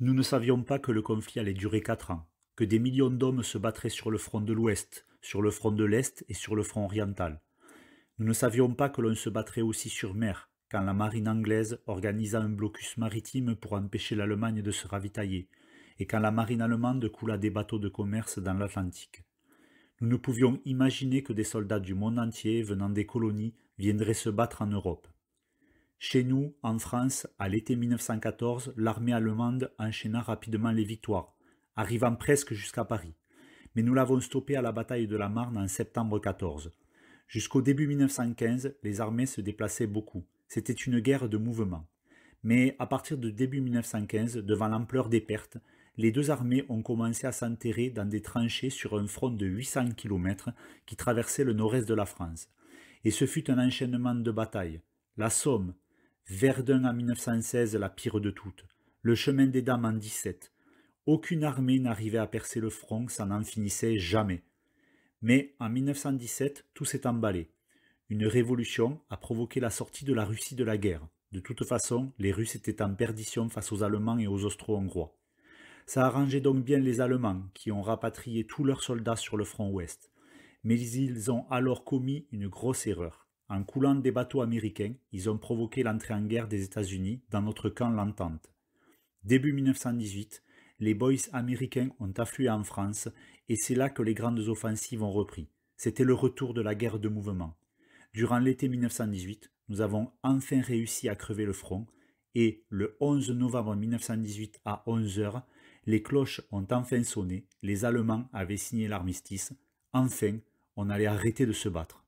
Nous ne savions pas que le conflit allait durer quatre ans, que des millions d'hommes se battraient sur le front de l'Ouest, sur le front de l'Est et sur le front oriental. Nous ne savions pas que l'on se battrait aussi sur mer, quand la marine anglaise organisa un blocus maritime pour empêcher l'Allemagne de se ravitailler, et quand la marine allemande coula des bateaux de commerce dans l'Atlantique. Nous ne pouvions imaginer que des soldats du monde entier venant des colonies viendraient se battre en Europe. Chez nous, en France, à l'été 1914, l'armée allemande enchaîna rapidement les victoires, arrivant presque jusqu'à Paris. Mais nous l'avons stoppée à la bataille de la Marne en septembre 14. Jusqu'au début 1915, les armées se déplaçaient beaucoup. C'était une guerre de mouvement. Mais à partir de début 1915, devant l'ampleur des pertes, les deux armées ont commencé à s'enterrer dans des tranchées sur un front de 800 km qui traversait le nord-est de la France. Et ce fut un enchaînement de batailles. La Somme, Verdun en 1916, la pire de toutes, le chemin des dames en 17. Aucune armée n'arrivait à percer le front, ça n'en finissait jamais. Mais en 1917, tout s'est emballé. Une révolution a provoqué la sortie de la Russie de la guerre. De toute façon, les Russes étaient en perdition face aux Allemands et aux Austro-Hongrois. Ça arrangeait donc bien les Allemands, qui ont rapatrié tous leurs soldats sur le front ouest. Mais ils ont alors commis une grosse erreur. En coulant des bateaux américains, ils ont provoqué l'entrée en guerre des États-Unis dans notre camp l'entente. Début 1918, les boys américains ont afflué en France et c'est là que les grandes offensives ont repris. C'était le retour de la guerre de mouvement. Durant l'été 1918, nous avons enfin réussi à crever le front et le 11 novembre 1918 à 11h, les cloches ont enfin sonné, les Allemands avaient signé l'armistice, enfin on allait arrêter de se battre.